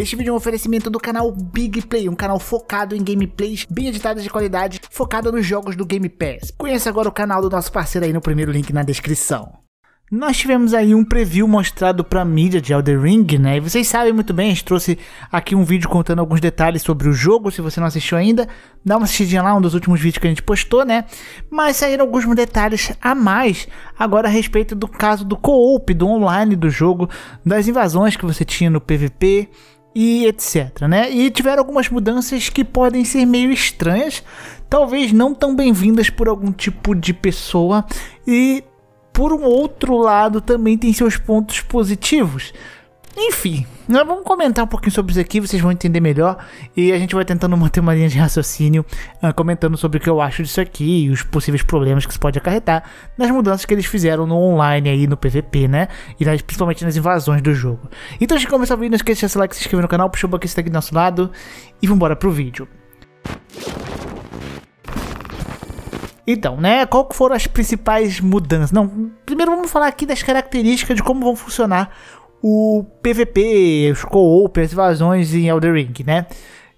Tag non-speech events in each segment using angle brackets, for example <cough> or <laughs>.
Este vídeo é um oferecimento do canal Big Play, um canal focado em gameplays bem editadas de qualidade, focada nos jogos do Game Pass. Conheça agora o canal do nosso parceiro aí no primeiro link na descrição. Nós tivemos aí um preview mostrado para mídia de Elder Ring, né? E vocês sabem muito bem, a gente trouxe aqui um vídeo contando alguns detalhes sobre o jogo. Se você não assistiu ainda, dá uma assistidinha lá, um dos últimos vídeos que a gente postou, né? Mas saíram alguns detalhes a mais agora a respeito do caso do co-op, do online do jogo, das invasões que você tinha no PVP, e etc, né? E tiveram algumas mudanças que podem ser meio estranhas, talvez não tão bem-vindas por algum tipo de pessoa e por um outro lado também tem seus pontos positivos. Enfim, nós vamos comentar um pouquinho sobre isso aqui, vocês vão entender melhor. E a gente vai tentando manter uma linha de raciocínio, uh, comentando sobre o que eu acho disso aqui e os possíveis problemas que isso pode acarretar nas mudanças que eles fizeram no online aí, no PVP, né? E nas, principalmente nas invasões do jogo. Então, antes de começar o vídeo, não esqueça de deixar seu like, se inscrever no canal, puxa o está aqui do nosso lado. E vambora pro vídeo. Então, né, qual foram as principais mudanças? Não, primeiro vamos falar aqui das características de como vão funcionar o PVP, os co-op, invasões em Elder Ring, né?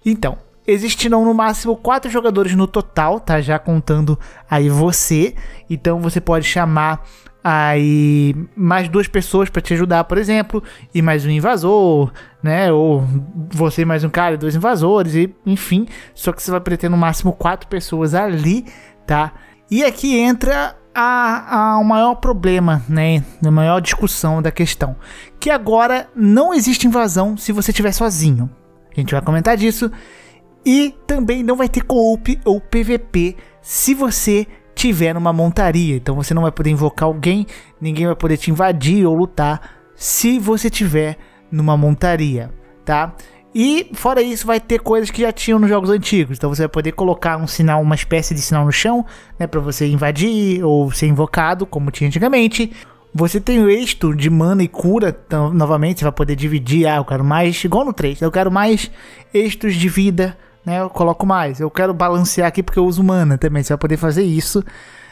Então, existirão no máximo quatro jogadores no total, tá? Já contando aí você. Então você pode chamar aí mais duas pessoas para te ajudar, por exemplo, e mais um invasor, né? Ou você mais um cara, dois invasores, e enfim. Só que você vai pretender no máximo quatro pessoas ali, tá? E aqui entra a há maior problema, né? A maior discussão da questão. Que agora não existe invasão se você estiver sozinho. A gente vai comentar disso. E também não vai ter co-op ou PVP se você tiver numa montaria. Então você não vai poder invocar alguém, ninguém vai poder te invadir ou lutar se você tiver numa montaria, tá? E fora isso, vai ter coisas que já tinham nos jogos antigos. Então você vai poder colocar um sinal, uma espécie de sinal no chão, né, para você invadir ou ser invocado, como tinha antigamente. Você tem o êxito de mana e cura, então, novamente, você vai poder dividir, ah, eu quero mais, igual no 3, eu quero mais êxitos de vida, né, eu coloco mais. Eu quero balancear aqui porque eu uso mana também, você vai poder fazer isso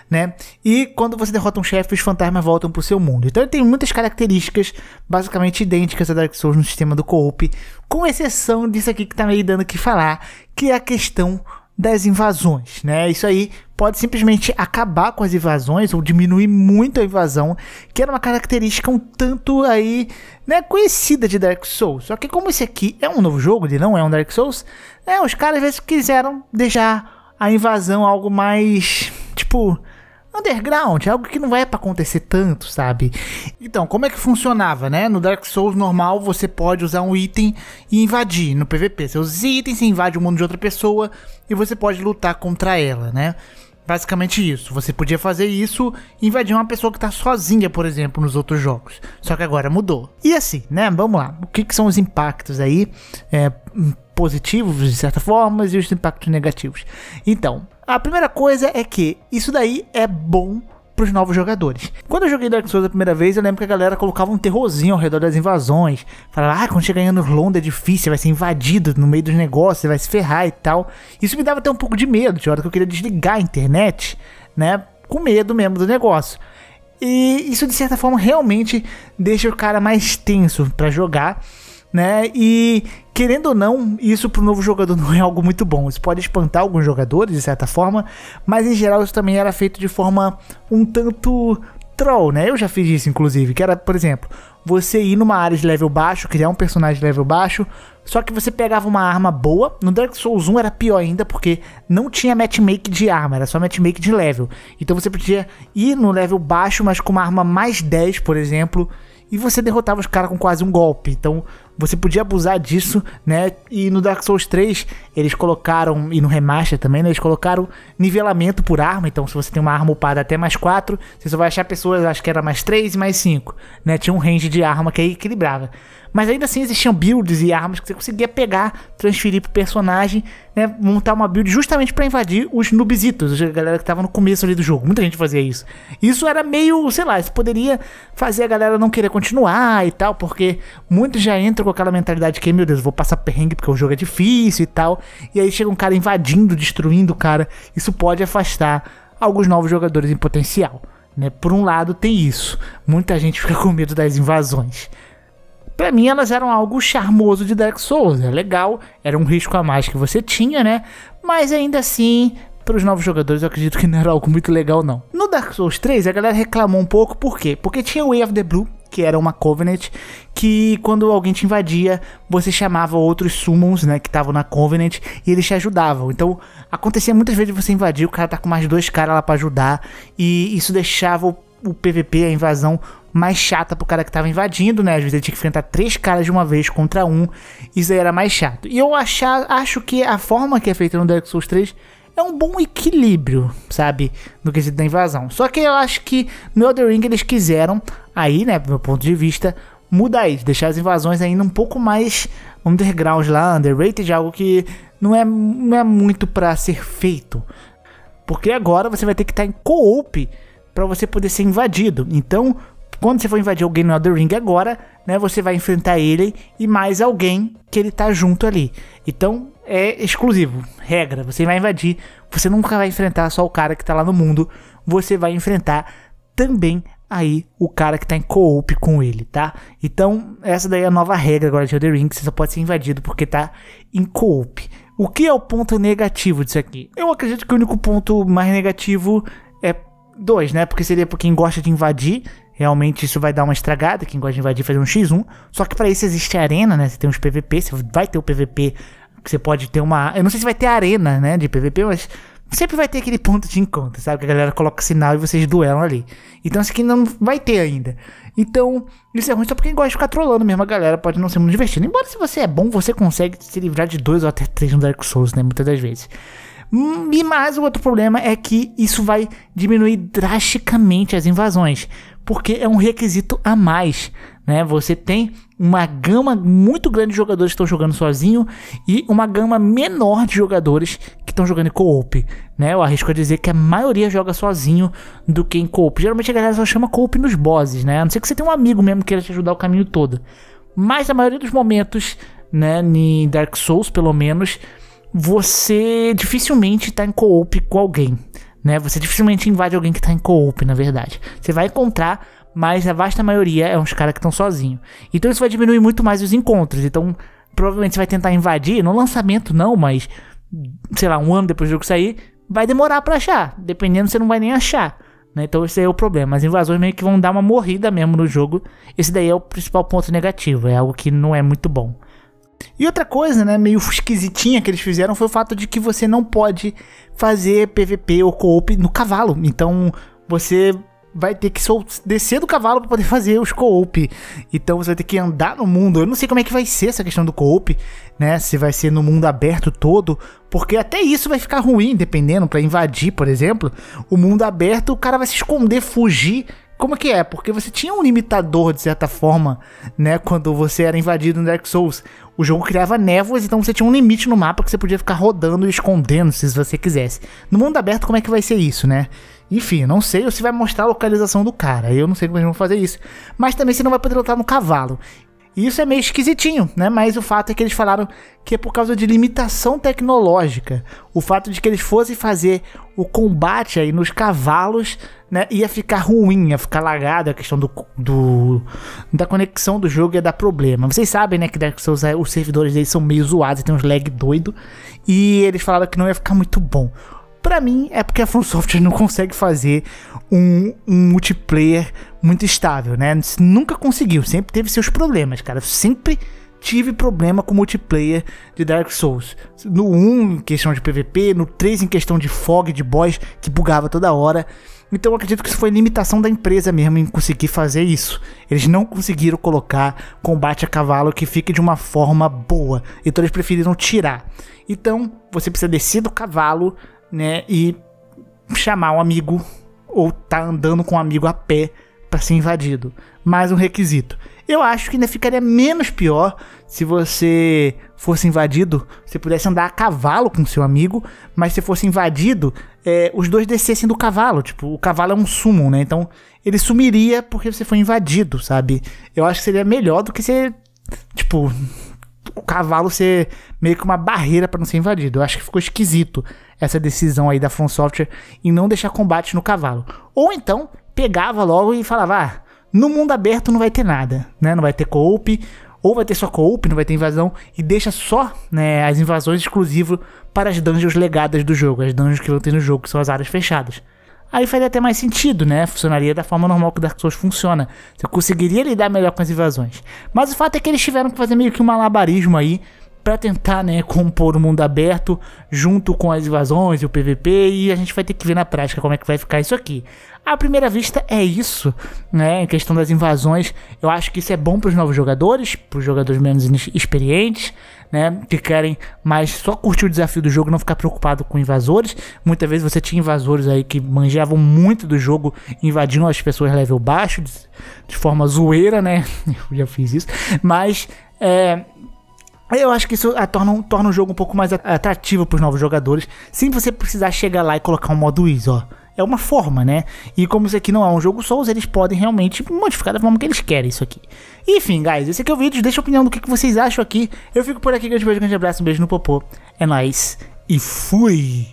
né? E quando você derrota um chefe, os fantasmas voltam pro seu mundo. Então ele tem muitas características basicamente idênticas a Dark Souls no sistema do co-op, com exceção disso aqui que tá meio dando que falar, que é a questão das invasões, né? Isso aí pode simplesmente acabar com as invasões ou diminuir muito a invasão, que era uma característica um tanto aí, né, conhecida de Dark Souls. Só que como esse aqui é um novo jogo, ele não é um Dark Souls, né, os caras às vezes quiseram deixar a invasão algo mais, tipo, underground, é algo que não é para acontecer tanto, sabe? Então, como é que funcionava, né? No Dark Souls normal você pode usar um item e invadir no PVP. Seus itens item, você invade o mundo de outra pessoa e você pode lutar contra ela, né? Basicamente isso. Você podia fazer isso invadir uma pessoa que tá sozinha, por exemplo, nos outros jogos. Só que agora mudou. E assim, né? Vamos lá. O que, que são os impactos aí? É, positivos, de certa forma, e os impactos negativos. Então, a primeira coisa é que isso daí é bom para os novos jogadores. Quando eu joguei Dark Souls a primeira vez, eu lembro que a galera colocava um terrorzinho ao redor das invasões. Falava, ah, quando chegar em Londres é difícil, você vai ser invadido no meio dos negócios, você vai se ferrar e tal. Isso me dava até um pouco de medo, de hora que eu queria desligar a internet, né? Com medo mesmo do negócio. E isso de certa forma realmente deixa o cara mais tenso para jogar né? E querendo ou não, isso para o novo jogador <laughs> não é algo muito bom. Isso pode espantar alguns jogadores de certa forma, mas em geral isso também era feito de forma um tanto troll, né? Eu já fiz isso inclusive, que era, por exemplo, você ir numa área de level baixo, criar um personagem de level baixo, só que você pegava uma arma boa. No Dark Souls 1 era pior ainda, porque não tinha matchmaking de arma, era só matchmaking de level. Então você podia ir no level baixo, mas com uma arma mais 10, por exemplo, e você derrotava os caras com quase um golpe. Então você podia abusar disso, né? E no Dark Souls 3 eles colocaram, e no remaster também, né? Eles colocaram nivelamento por arma. Então se você tem uma arma upada até mais 4, você só vai achar pessoas, acho que era mais 3 e mais 5, né? Tinha um range de arma que aí equilibrava. Mas ainda assim existiam builds e armas que você conseguia pegar, transferir pro personagem, né? Montar uma build justamente para invadir os noobzitos, a galera que tava no começo ali do jogo. Muita gente fazia isso. Isso era meio, sei lá, isso poderia fazer a galera não querer continuar e tal, porque muitos já entram com aquela mentalidade que, meu Deus, vou passar perrengue porque o jogo é difícil e tal. E aí chega um cara invadindo, destruindo o cara. Isso pode afastar alguns novos jogadores em potencial. Né? Por um lado, tem isso. Muita gente fica com medo das invasões. Para mim, elas eram algo charmoso de Dark Souls. É legal, era um risco a mais que você tinha, né? Mas ainda assim, para os novos jogadores, eu acredito que <laughs> não era algo muito legal, não. No Dark Souls 3, a galera reclamou um pouco, por quê? Porque tinha Way of the Blue, que era uma Covenant, que quando alguém te invadia, você chamava outros summons, né, que estavam na Covenant, e eles te ajudavam. Então, acontecia muitas vezes você invadir, o cara tá com mais dois caras lá para ajudar, e isso deixava o o PVP, a invasão mais chata pro cara que tava invadindo, né? Às vezes ele tinha que enfrentar três caras de uma vez contra um. Isso aí era mais chato. E eu achar, acho que a forma que é feita no Dark Souls 3 é um bom equilíbrio, sabe? No quesito da invasão. Só que eu acho que no Elden Ring eles quiseram, aí, né, do meu ponto de vista, mudar isso. Deixar as invasões ainda um pouco mais underground lá, underrated, algo que não é, não é muito para ser feito. Porque agora você vai ter que estar tá em co-op para você poder ser invadido. Então, quando você for invadir alguém no Other Ring agora, né, você vai enfrentar ele e mais alguém que ele tá junto ali. Então, é exclusivo, regra, você vai invadir, você nunca vai enfrentar só o cara que tá lá no mundo, você vai enfrentar também aí o cara que tá em co-op com ele, tá? Então, essa daí é a nova regra agora de Other Ring, você só pode ser invadido porque tá em co-op. O que é o ponto negativo disso aqui? Eu acredito que o único ponto mais negativo Dois, né? Porque seria pra quem gosta de invadir. Realmente isso vai dar uma estragada. Quem gosta de invadir fazer um X1. Só que para isso existe a arena, né? Você tem os PVP, você vai ter o PVP. Que você pode ter uma. Eu não sei se vai ter arena, né? De PVP, mas sempre vai ter aquele <laughs> ponto de encontro, sabe? Que a galera coloca sinal e vocês duelam ali. Então isso aqui não vai ter ainda. Então, isso é ruim só pra quem gosta de ficar trolando mesmo a galera, pode não ser muito divertido. Embora se você é bom, você consegue se livrar de dois ou até três no Dark Souls, né? Muitas das vezes. Hum, e mais o outro problema é que isso vai diminuir drasticamente as invasões, porque é um requisito a mais. Né? Você tem uma gama muito grande de jogadores que estão jogando sozinho e uma gama menor de jogadores que estão jogando em co-op. Né? Eu arrisco a dizer que a maioria joga sozinho do que em co-op. Geralmente a galera só chama co-op nos bosses, né? A não ser que você tenha um amigo mesmo que queira te ajudar o caminho todo. Mas na maioria dos momentos, né, em Dark Souls pelo menos, você dificilmente está em co-op com alguém. Né? Você dificilmente invade alguém que está em co-op, na verdade. Você vai encontrar, mas a vasta maioria é uns caras que estão sozinhos. Então isso vai diminuir muito mais os encontros. Então, provavelmente você vai tentar invadir, no lançamento não, mas sei lá, um ano depois do jogo sair, vai demorar para achar. Dependendo, você não vai nem achar. Né? Então esse é o problema. As invasões meio que vão dar uma morrida mesmo no jogo. Esse daí é o principal ponto negativo. É algo que não é muito bom. E outra coisa, né, meio esquisitinha que eles fizeram foi o fato de que você não pode fazer PVP ou co-op no cavalo. Então, você vai ter que descer do cavalo para poder <laughs> fazer os co-op. Então você vai ter que andar no mundo. Eu não sei como é que vai ser essa questão do co-op, né? Se vai ser no mundo aberto todo, porque até isso vai ficar ruim, dependendo para invadir, por exemplo, o mundo aberto, o cara vai se esconder, fugir como é que é? Porque você tinha um limitador, de certa forma, né? Quando você era invadido no Dark Souls. O jogo criava névoas, então você tinha um limite no mapa que você podia ficar rodando e escondendo se você quisesse. No mundo aberto, como é que vai ser isso, né? Enfim, não sei ou se vai mostrar a localização do cara. Eu não sei como eles vão fazer isso. Mas também você não vai poder lutar no cavalo. E isso é meio esquisitinho, né? Mas o fato é que eles falaram que é por causa de limitação tecnológica. O fato de que eles fossem fazer o combate aí nos cavalos né, ia ficar ruim, ia ficar lagado a questão do, do da conexão do jogo ia dar problema. Vocês sabem, né, que Dark Souls, é, os servidores deles são meio zoados, tem uns lag doido, e eles falaram que não ia ficar muito bom. Para mim é porque a From Software <laughs> não consegue fazer um, um multiplayer muito estável, né? Nunca conseguiu, sempre teve seus problemas, cara. Sempre tive problema com o multiplayer de Dark Souls. No 1 em questão de PVP, no 3 em questão de fog de boss que bugava toda hora. Então eu acredito que isso foi limitação da empresa mesmo em conseguir fazer isso. Eles não conseguiram colocar combate a cavalo que fique de uma forma boa. Então eles preferiram tirar. Então você precisa descer do cavalo, né, e chamar um amigo ou tá andando com um amigo a pé para ser invadido. Mais um requisito. Eu acho que ainda ficaria menos pior se você fosse invadido, você pudesse andar a cavalo com seu amigo, mas se fosse invadido, é, os dois descessem do cavalo. Tipo, o cavalo é um sumo, né? Então ele sumiria porque você foi invadido, sabe? Eu acho que seria melhor do que ser, tipo, o cavalo ser meio que uma barreira para não ser invadido. Eu acho que ficou esquisito essa decisão aí da From Software em não deixar combate no cavalo. Ou então pegava logo e falava: ah, no mundo aberto não vai ter nada, né? Não vai ter coop, ou vai ter só coop, não vai ter invasão, e deixa só né, as invasões exclusivas para as dungeons legadas do jogo, as dungeons que não tem no jogo, que são as áreas fechadas. Aí faria até mais sentido, né? Funcionaria da forma normal que Dark Souls funciona. Você conseguiria lidar melhor com as invasões. Mas o fato é que eles tiveram que fazer meio que um malabarismo aí para tentar, né, compor o mundo aberto junto com as invasões e o PVP, e a gente vai ter que ver na prática como é que vai ficar isso aqui. À primeira vista é isso, né? Em questão das invasões, eu acho que isso é bom para os novos jogadores, para os jogadores menos experientes, né? Que querem mais só curtir o desafio do jogo, não ficar preocupado com invasores. Muitas vezes você tinha invasores aí que manjavam muito do jogo, invadindo as pessoas level baixo, de, de forma zoeira, né? <laughs> Eu já fiz isso, mas é, eu acho que isso a, torna, torna o jogo um pouco mais atrativo para os novos jogadores, sem você precisar chegar lá e colocar um modo ISO. ó é uma forma, né? E como isso aqui não é um jogo Souls, eles podem realmente modificar da forma que eles querem isso aqui. Enfim, guys, esse aqui é o vídeo. Deixa a opinião do que, vocês acham aqui. Eu fico por aqui. Grande beijo, grande abraço. Um beijo no popô. É nóis. E fui!